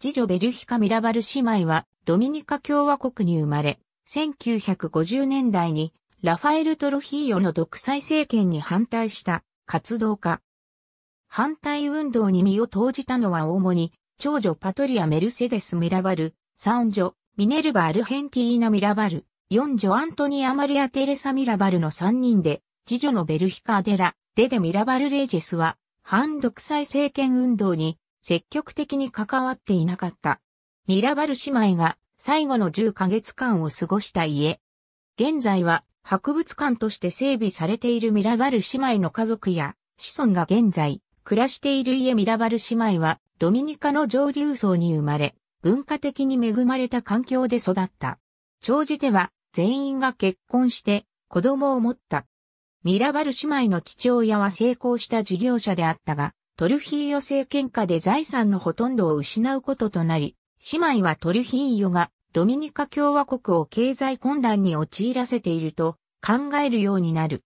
次女ベルヒカ・ミラバル姉妹はドミニカ共和国に生まれ、1950年代にラファエル・トロヒーヨの独裁政権に反対した活動家。反対運動に身を投じたのは主に長女パトリア・メルセデス・ミラバル、三女ミネルバ・アルヘンティーナ・ミラバル、四女アントニア・マリア・テレサ・ミラバルの三人で、次女のベルヒカ・アデラ、デデ・ミラバル・レージェスは反独裁政権運動に積極的に関わっていなかった。ミラバル姉妹が最後の10ヶ月間を過ごした家。現在は博物館として整備されているミラバル姉妹の家族や子孫が現在暮らしている家ミラバル姉妹はドミニカの上流層に生まれ文化的に恵まれた環境で育った。長じでは全員が結婚して子供を持った。ミラバル姉妹の父親は成功した事業者であったが、トルフィーヨ政権下で財産のほとんどを失うこととなり、姉妹はトルフィーヨがドミニカ共和国を経済混乱に陥らせていると考えるようになる。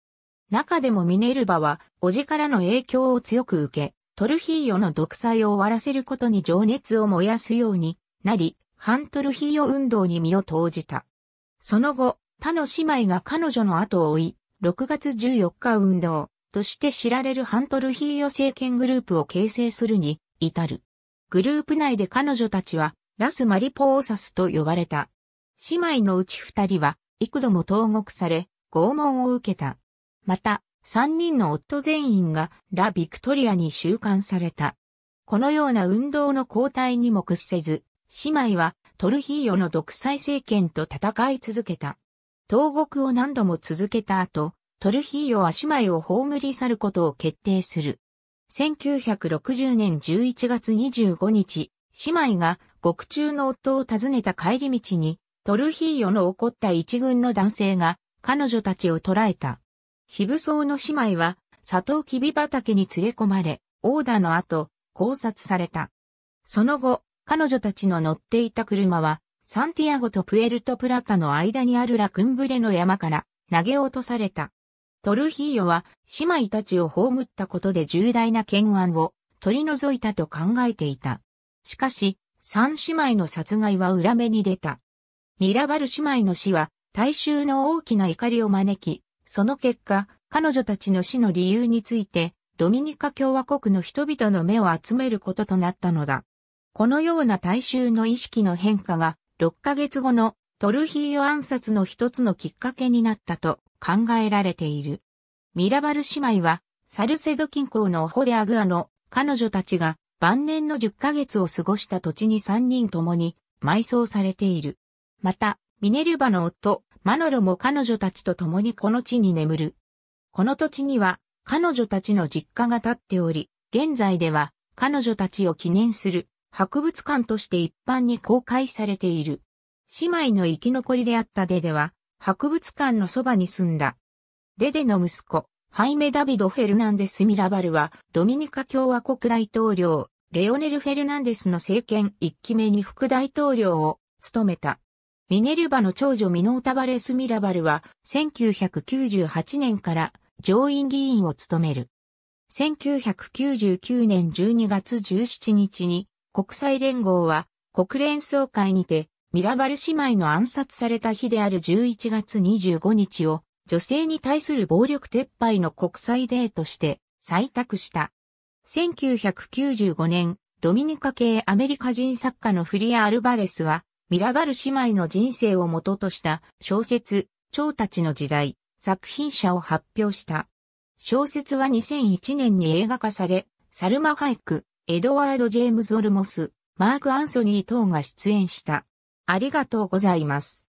中でもミネルバは、叔父からの影響を強く受け、トルフィーヨの独裁を終わらせることに情熱を燃やすようになり、反トルヒーヨ運動に身を投じた。その後、他の姉妹が彼女の後を追い、6月14日運動、として知られるハントルヒーヨ政権グループを形成するに至る。グループ内で彼女たちはラス・マリポーサスと呼ばれた。姉妹のうち二人は幾度も投獄され、拷問を受けた。また、三人の夫全員がラ・ビクトリアに収監された。このような運動の交代にも屈せず、姉妹はトルヒーヨの独裁政権と戦い続けた。投獄を何度も続けた後、トルヒーヨは姉妹を葬り去ることを決定する。1960年11月25日、姉妹が獄中の夫を訪ねた帰り道に、トルヒーヨの怒った一軍の男性が彼女たちを捕らえた。非武装の姉妹は、サトウキビ畑に連れ込まれ、オーダーの後、考察された。その後、彼女たちの乗っていた車は、サンティアゴとプエルトプラタの間にあるラクンブレの山から投げ落とされた。トルヒーヨは姉妹たちを葬ったことで重大な懸案を取り除いたと考えていた。しかし、三姉妹の殺害は裏目に出た。ミラバル姉妹の死は大衆の大きな怒りを招き、その結果、彼女たちの死の理由について、ドミニカ共和国の人々の目を集めることとなったのだ。このような大衆の意識の変化が、6ヶ月後のトルヒーヨ暗殺の一つのきっかけになったと考えられている。ミラバル姉妹は、サルセド近郊のホデアグアの彼女たちが晩年の10ヶ月を過ごした土地に3人共に埋葬されている。また、ミネルバの夫、マノロも彼女たちと共にこの地に眠る。この土地には彼女たちの実家が建っており、現在では彼女たちを記念する博物館として一般に公開されている。姉妹の生き残りであったデでは、博物館のそばに住んだ。デデの息子、ハイメ・ダビド・フェルナンデス・ミラバルは、ドミニカ共和国大統領、レオネル・フェルナンデスの政権1期目に副大統領を務めた。ミネルバの長女ミノータバレス・ミラバルは、1998年から上院議員を務める。1999年12月17日に、国際連合は国連総会にて、ミラバル姉妹の暗殺された日である11月25日を、女性に対する暴力撤廃の国際デーとして採択した。1995年、ドミニカ系アメリカ人作家のフリア・アルバレスは、ミラバル姉妹の人生を元とした小説、蝶たちの時代、作品者を発表した。小説は2001年に映画化され、サルマ・ハイク、エドワード・ジェームズ・オルモス、マーク・アンソニー等が出演した。ありがとうございます。